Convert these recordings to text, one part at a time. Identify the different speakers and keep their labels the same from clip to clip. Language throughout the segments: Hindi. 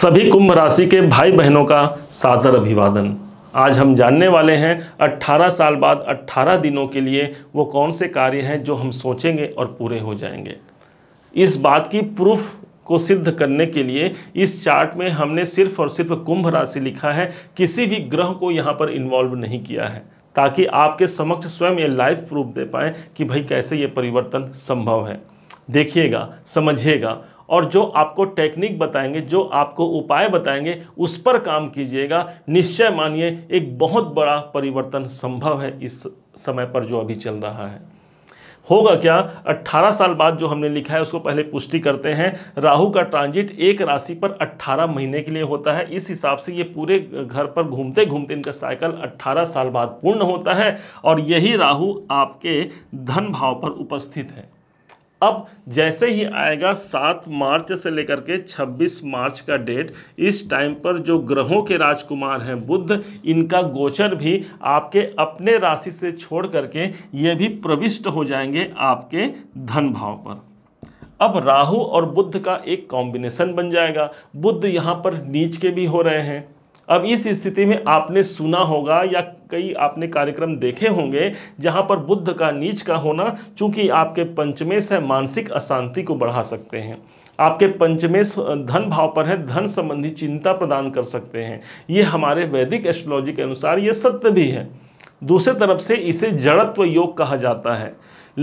Speaker 1: सभी कुंभ राशि के भाई बहनों का सादर अभिवादन आज हम जानने वाले हैं 18 साल बाद 18 दिनों के लिए वो कौन से कार्य हैं जो हम सोचेंगे और पूरे हो जाएंगे इस बात की प्रूफ को सिद्ध करने के लिए इस चार्ट में हमने सिर्फ और सिर्फ कुंभ राशि लिखा है किसी भी ग्रह को यहाँ पर इन्वॉल्व नहीं किया है ताकि आपके समक्ष स्वयं ये लाइव प्रूफ दे पाएँ कि भाई कैसे ये परिवर्तन संभव है देखिएगा समझिएगा और जो आपको टेक्निक बताएंगे जो आपको उपाय बताएंगे उस पर काम कीजिएगा निश्चय मानिए एक बहुत बड़ा परिवर्तन संभव है इस समय पर जो अभी चल रहा है होगा क्या 18 साल बाद जो हमने लिखा है उसको पहले पुष्टि करते हैं राहु का ट्रांजिट एक राशि पर 18 महीने के लिए होता है इस हिसाब से ये पूरे घर पर घूमते घूमते इनका साइकिल 18 साल बाद पूर्ण होता है और यही राहु आपके धन भाव पर उपस्थित है अब जैसे ही आएगा सात मार्च से लेकर के छब्बीस मार्च का डेट इस टाइम पर जो ग्रहों के राजकुमार हैं बुद्ध इनका गोचर भी आपके अपने राशि से छोड़ करके ये भी प्रविष्ट हो जाएंगे आपके धन भाव पर अब राहु और बुद्ध का एक कॉम्बिनेशन बन जाएगा बुद्ध यहाँ पर नीच के भी हो रहे हैं अब इस स्थिति में आपने सुना होगा या कई आपने कार्यक्रम देखे होंगे जहां पर बुद्ध का नीच का होना चूंकि आपके पंचमेश है मानसिक अशांति को बढ़ा सकते हैं आपके पंचमेश धन भाव पर है धन संबंधी चिंता प्रदान कर सकते हैं ये हमारे वैदिक एस्ट्रोलॉजी के अनुसार ये सत्य भी है दूसरी तरफ से इसे जड़त्व योग कहा जाता है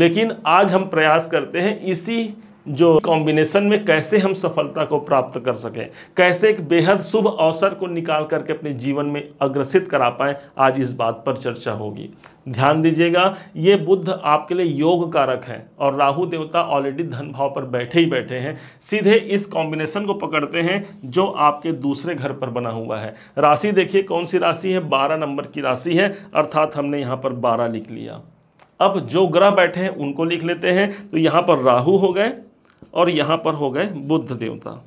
Speaker 1: लेकिन आज हम प्रयास करते हैं इसी जो कॉम्बिनेशन में कैसे हम सफलता को प्राप्त कर सकें कैसे एक बेहद शुभ अवसर को निकाल करके अपने जीवन में अग्रसित करा पाएं आज इस बात पर चर्चा होगी ध्यान दीजिएगा ये बुद्ध आपके लिए योग कारक है और राहु देवता ऑलरेडी धन भाव पर बैठे ही बैठे हैं सीधे इस कॉम्बिनेशन को पकड़ते हैं जो आपके दूसरे घर पर बना हुआ है राशि देखिए कौन सी राशि है बारह नंबर की राशि है अर्थात हमने यहाँ पर बारह लिख लिया अब जो ग्रह बैठे हैं उनको लिख लेते हैं तो यहाँ पर राहु हो गए और यहाँ पर हो गए बुद्ध देवता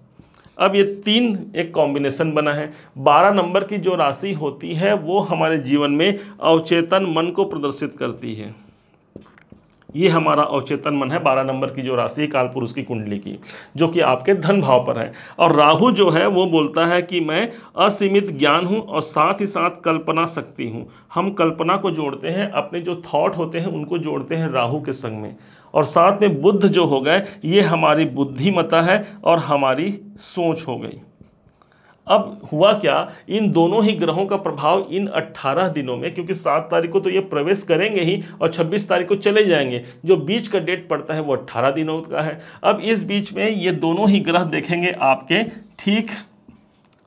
Speaker 1: अब ये तीन एक कॉम्बिनेशन बना है बारह नंबर की जो राशि होती है वो हमारे जीवन में अवचेतन मन को प्रदर्शित करती है ये हमारा अवचेतन मन है बारह नंबर की जो राशि है कालपुरुष की कुंडली की जो कि आपके धन भाव पर है और राहु जो है वो बोलता है कि मैं असीमित ज्ञान हूँ और साथ ही साथ कल्पना शक्ति हूँ हम कल्पना को जोड़ते हैं अपने जो थॉट होते हैं उनको जोड़ते हैं राहु के संग में और साथ में बुद्ध जो हो गए ये हमारी बुद्धिमता है और हमारी सोच हो गई अब हुआ क्या इन दोनों ही ग्रहों का प्रभाव इन 18 दिनों में क्योंकि 7 तारीख को तो ये प्रवेश करेंगे ही और 26 तारीख को चले जाएंगे जो बीच का डेट पड़ता है वो 18 दिनों का है अब इस बीच में ये दोनों ही ग्रह देखेंगे आपके ठीक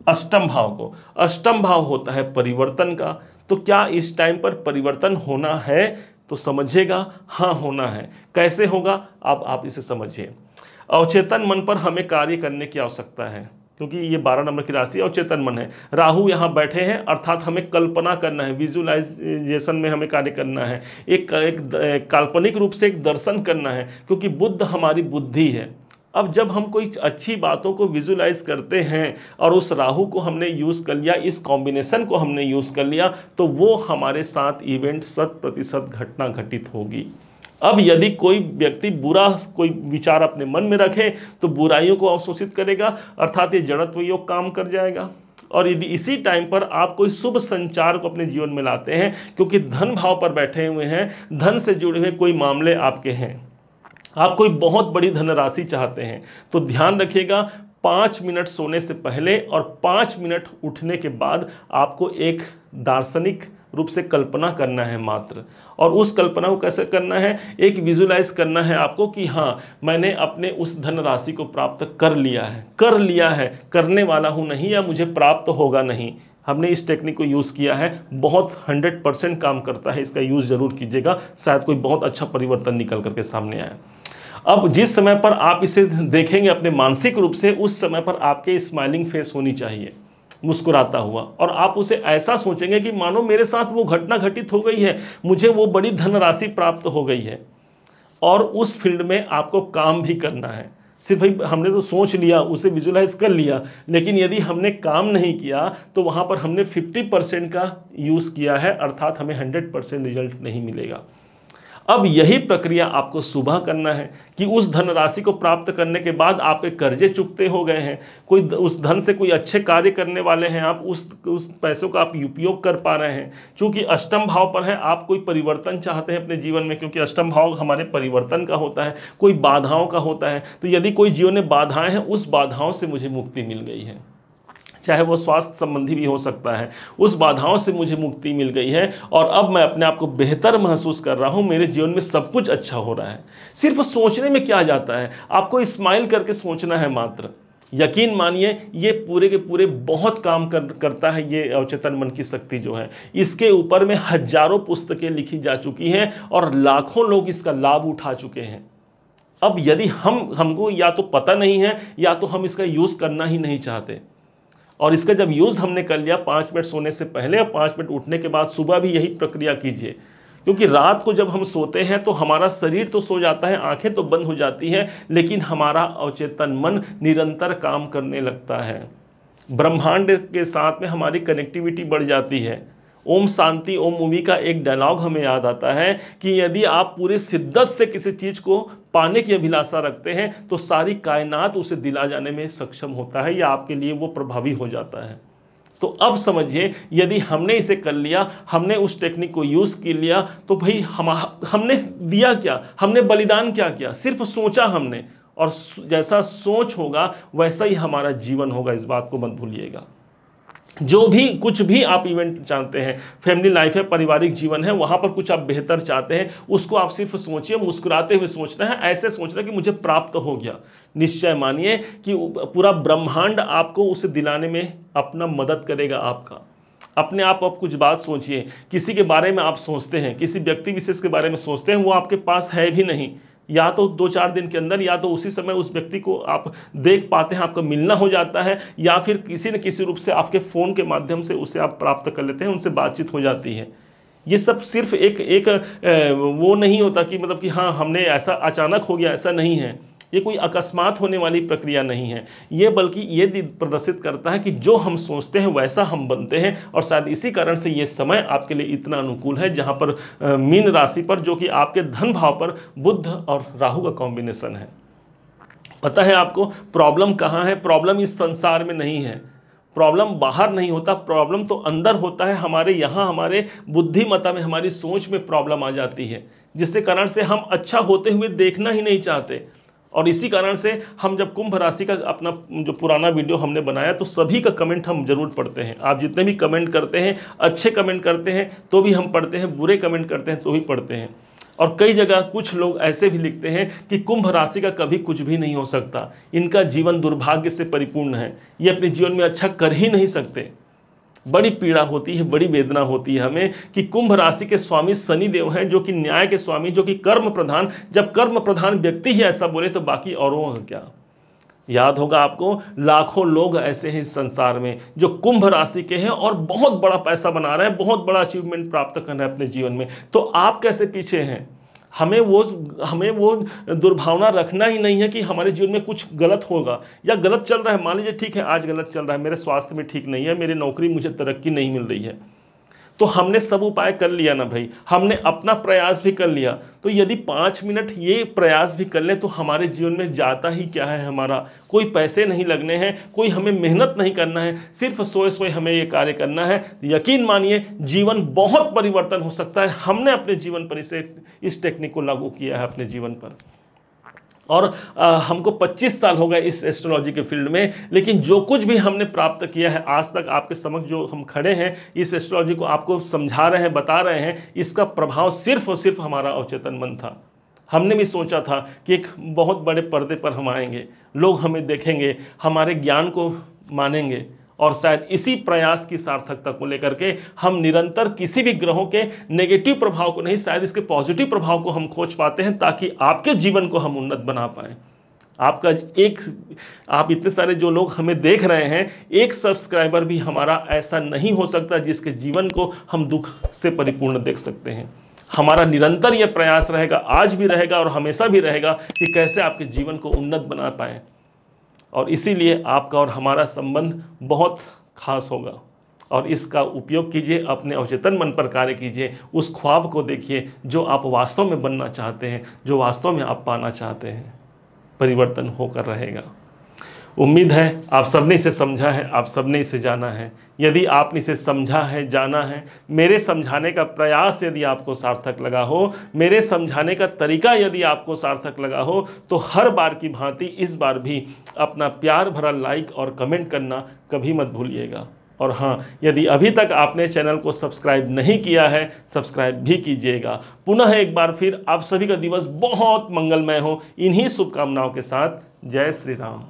Speaker 1: अष्टम भाव को अष्टम भाव होता है परिवर्तन का तो क्या इस टाइम पर परिवर्तन होना है तो समझेगा हाँ होना है कैसे होगा आप आप इसे समझिए अवचेतन मन पर हमें कार्य करने की आवश्यकता है क्योंकि ये बारह नंबर की राशि और चेतन मन है राहु यहाँ बैठे हैं अर्थात हमें कल्पना करना है विजुअलाइजेशन में हमें कार्य करना है एक, एक, काल्पनिक रूप से एक दर्शन करना है क्योंकि बुद्ध हमारी बुद्धि है अब जब हम कोई अच्छी बातों को विजुलाइज करते हैं और उस राहु को हमने यूज़ कर लिया इस कॉम्बिनेशन को हमने यूज़ कर लिया तो वो हमारे साथ इवेंट शत प्रतिशत घटना घटित होगी अब यदि कोई व्यक्ति बुरा कोई विचार अपने मन में रखे तो बुराइयों को अवशोषित करेगा अर्थात ये जड़त्व योग काम कर जाएगा और यदि इसी टाइम पर आप कोई शुभ संचार को अपने जीवन में लाते हैं क्योंकि धन भाव पर बैठे हुए हैं धन से जुड़े हुए कोई मामले आपके हैं आप कोई बहुत बड़ी धनराशि चाहते हैं तो ध्यान रखिएगा पाँच मिनट सोने से पहले और पाँच मिनट उठने के बाद आपको एक दार्शनिक रूप से कल्पना करना है मात्र और उस कल्पना को कैसे करना है एक विजुलाइज करना है आपको कि हाँ मैंने अपने उस धन राशि को प्राप्त कर लिया है कर लिया है करने वाला हूँ नहीं या मुझे प्राप्त होगा नहीं हमने इस टेक्निक को यूज़ किया है बहुत 100 परसेंट काम करता है इसका यूज़ ज़रूर कीजिएगा शायद कोई बहुत अच्छा परिवर्तन निकल करके सामने आया अब जिस समय पर आप इसे देखेंगे अपने मानसिक रूप से उस समय पर आपके स्माइलिंग फेस होनी चाहिए मुस्कुराता हुआ और आप उसे ऐसा सोचेंगे कि मानो मेरे साथ वो घटना घटित हो गई है मुझे वो बड़ी धनराशि प्राप्त हो गई है और उस फील्ड में आपको काम भी करना है सिर्फ भाई हमने तो सोच लिया उसे विजुलाइज कर लिया लेकिन यदि हमने काम नहीं किया तो वहाँ पर हमने 50 परसेंट का यूज़ किया है अर्थात हमें 100 परसेंट रिजल्ट नहीं मिलेगा अब यही प्रक्रिया आपको सुबह करना है कि उस धनराशि को प्राप्त करने के बाद आपके कर्जे चुकते हो गए हैं कोई उस धन से कोई अच्छे कार्य करने वाले हैं आप उस उस पैसों का आप उपयोग कर पा रहे हैं क्योंकि अष्टम भाव पर है आप कोई परिवर्तन चाहते हैं अपने जीवन में क्योंकि अष्टम भाव हमारे परिवर्तन का होता है कोई बाधाओं का होता है तो यदि कोई जीवन में बाधाएं हैं उस बाधाओं से मुझे मुक्ति मिल गई है चाहे वो स्वास्थ्य संबंधी भी हो सकता है उस बाधाओं से मुझे मुक्ति मिल गई है और अब मैं अपने आप को बेहतर महसूस कर रहा हूँ मेरे जीवन में सब कुछ अच्छा हो रहा है सिर्फ सोचने में क्या जाता है आपको स्माइल करके सोचना है मात्र यकीन मानिए ये पूरे के पूरे बहुत काम कर करता है ये अवचेतन मन की शक्ति जो है इसके ऊपर में हजारों पुस्तकें लिखी जा चुकी हैं और लाखों लोग इसका लाभ उठा चुके हैं अब यदि हम हमको या तो पता नहीं है या तो हम इसका यूज़ करना ही नहीं चाहते और इसका जब यूज़ हमने कर लिया पाँच मिनट सोने से पहले और पाँच मिनट उठने के बाद सुबह भी यही प्रक्रिया कीजिए क्योंकि रात को जब हम सोते हैं तो हमारा शरीर तो सो जाता है आंखें तो बंद हो जाती है लेकिन हमारा अवचेतन मन निरंतर काम करने लगता है ब्रह्मांड के साथ में हमारी कनेक्टिविटी बढ़ जाती है ओम शांति ओम मूवी का एक डायलॉग हमें याद आता है कि यदि आप पूरी शिद्दत से किसी चीज़ को पाने की अभिलाषा रखते हैं तो सारी कायनात उसे दिला जाने में सक्षम होता है या आपके लिए वो प्रभावी हो जाता है तो अब समझिए यदि हमने इसे कर लिया हमने उस टेक्निक को यूज़ कर लिया तो भाई हम हमने दिया क्या हमने बलिदान क्या किया सिर्फ सोचा हमने और जैसा सोच होगा वैसा ही हमारा जीवन होगा इस बात को मत भूलिएगा जो भी कुछ भी आप इवेंट चाहते हैं फैमिली लाइफ है पारिवारिक जीवन है वहाँ पर कुछ आप बेहतर चाहते हैं उसको आप सिर्फ सोचिए मुस्कुराते हुए सोचना है ऐसे सोचना कि मुझे प्राप्त हो गया निश्चय मानिए कि पूरा ब्रह्मांड आपको उसे दिलाने में अपना मदद करेगा आपका अपने आप आप कुछ बात सोचिए किसी के बारे में आप सोचते हैं किसी व्यक्ति विशेष के बारे में सोचते हैं वो आपके पास है भी नहीं या तो दो चार दिन के अंदर या तो उसी समय उस व्यक्ति को आप देख पाते हैं आपका मिलना हो जाता है या फिर किसी न किसी रूप से आपके फ़ोन के माध्यम से उसे आप प्राप्त कर लेते हैं उनसे बातचीत हो जाती है ये सब सिर्फ एक एक वो नहीं होता कि मतलब कि हाँ हमने ऐसा अचानक हो गया ऐसा नहीं है ये कोई अकस्मात होने वाली प्रक्रिया नहीं है ये बल्कि ये प्रदर्शित करता है कि जो हम सोचते हैं वैसा हम बनते हैं और शायद इसी कारण से ये समय आपके लिए इतना अनुकूल है जहाँ पर मीन राशि पर जो कि आपके धन भाव पर बुद्ध और राहु का कॉम्बिनेशन है पता है आपको प्रॉब्लम कहाँ है प्रॉब्लम इस संसार में नहीं है प्रॉब्लम बाहर नहीं होता प्रॉब्लम तो अंदर होता है हमारे यहाँ हमारे बुद्धिमता में हमारी सोच में प्रॉब्लम आ जाती है जिसके कारण से हम अच्छा होते हुए देखना ही नहीं चाहते और इसी कारण से हम जब कुंभ राशि का अपना जो पुराना वीडियो हमने बनाया तो सभी का कमेंट हम जरूर पढ़ते हैं आप जितने भी कमेंट करते हैं अच्छे कमेंट करते हैं तो भी हम पढ़ते हैं बुरे कमेंट करते हैं तो भी पढ़ते हैं और कई जगह कुछ लोग ऐसे भी लिखते हैं कि कुंभ राशि का कभी कुछ भी नहीं हो सकता इनका जीवन दुर्भाग्य से परिपूर्ण है ये अपने जीवन में अच्छा कर ही नहीं सकते बड़ी पीड़ा होती है बड़ी वेदना होती है हमें कि कुंभ राशि के स्वामी शनिदेव हैं जो कि न्याय के स्वामी जो कि कर्म प्रधान जब कर्म प्रधान व्यक्ति ही ऐसा बोले तो बाकी औरों क्या याद होगा आपको लाखों लोग ऐसे हैं इस संसार में जो कुंभ राशि के हैं और बहुत बड़ा पैसा बना रहे हैं बहुत बड़ा अचीवमेंट प्राप्त कर रहे हैं अपने जीवन में तो आप कैसे पीछे हैं हमें वो हमें वो दुर्भावना रखना ही नहीं है कि हमारे जीवन में कुछ गलत होगा या गलत चल रहा है मान लीजिए ठीक है आज गलत चल रहा है मेरे स्वास्थ्य में ठीक नहीं है मेरी नौकरी मुझे तरक्की नहीं मिल रही है तो हमने सब उपाय कर लिया ना भाई हमने अपना प्रयास भी कर लिया तो यदि पाँच मिनट ये प्रयास भी कर लें तो हमारे जीवन में जाता ही क्या है हमारा कोई पैसे नहीं लगने हैं कोई हमें मेहनत नहीं करना है सिर्फ सोए सोए हमें ये कार्य करना है यकीन मानिए जीवन बहुत परिवर्तन हो सकता है हमने अपने जीवन पर इसे इस टेक्निक को लागू किया है अपने जीवन पर और आ, हमको 25 साल हो गए इस एस्ट्रोलॉजी के फील्ड में लेकिन जो कुछ भी हमने प्राप्त किया है आज तक आपके समक्ष जो हम खड़े हैं इस एस्ट्रोलॉजी को आपको समझा रहे हैं बता रहे हैं इसका प्रभाव सिर्फ और सिर्फ हमारा अवचेतन मन था हमने भी सोचा था कि एक बहुत बड़े पर्दे पर हम आएंगे लोग हमें देखेंगे हमारे ज्ञान को मानेंगे और शायद इसी प्रयास की सार्थकता को लेकर के हम निरंतर किसी भी ग्रहों के नेगेटिव प्रभाव को नहीं शायद इसके पॉजिटिव प्रभाव को हम खोज पाते हैं ताकि आपके जीवन को हम उन्नत बना पाए आपका एक आप इतने सारे जो लोग हमें देख रहे हैं एक सब्सक्राइबर भी हमारा ऐसा नहीं हो सकता जिसके जीवन को हम दुख से परिपूर्ण देख सकते हैं हमारा निरंतर यह प्रयास रहेगा आज भी रहेगा और हमेशा भी रहेगा कि कैसे आपके जीवन को उन्नत बना पाएँ और इसीलिए आपका और हमारा संबंध बहुत खास होगा और इसका उपयोग कीजिए अपने अवचेतन मन पर कार्य कीजिए उस ख्वाब को देखिए जो आप वास्तव में बनना चाहते हैं जो वास्तव में आप पाना चाहते हैं परिवर्तन होकर रहेगा उम्मीद है आप सबने इसे समझा है आप सबने इसे जाना है यदि आपने इसे समझा है जाना है मेरे समझाने का प्रयास यदि आपको सार्थक लगा हो मेरे समझाने का तरीका यदि आपको सार्थक लगा हो तो हर बार की भांति इस बार भी अपना प्यार भरा लाइक और कमेंट करना कभी मत भूलिएगा और हाँ यदि अभी तक आपने चैनल को सब्सक्राइब नहीं किया है सब्सक्राइब भी कीजिएगा पुनः एक बार फिर आप सभी का दिवस बहुत मंगलमय हो इन्हीं शुभकामनाओं के साथ जय श्री राम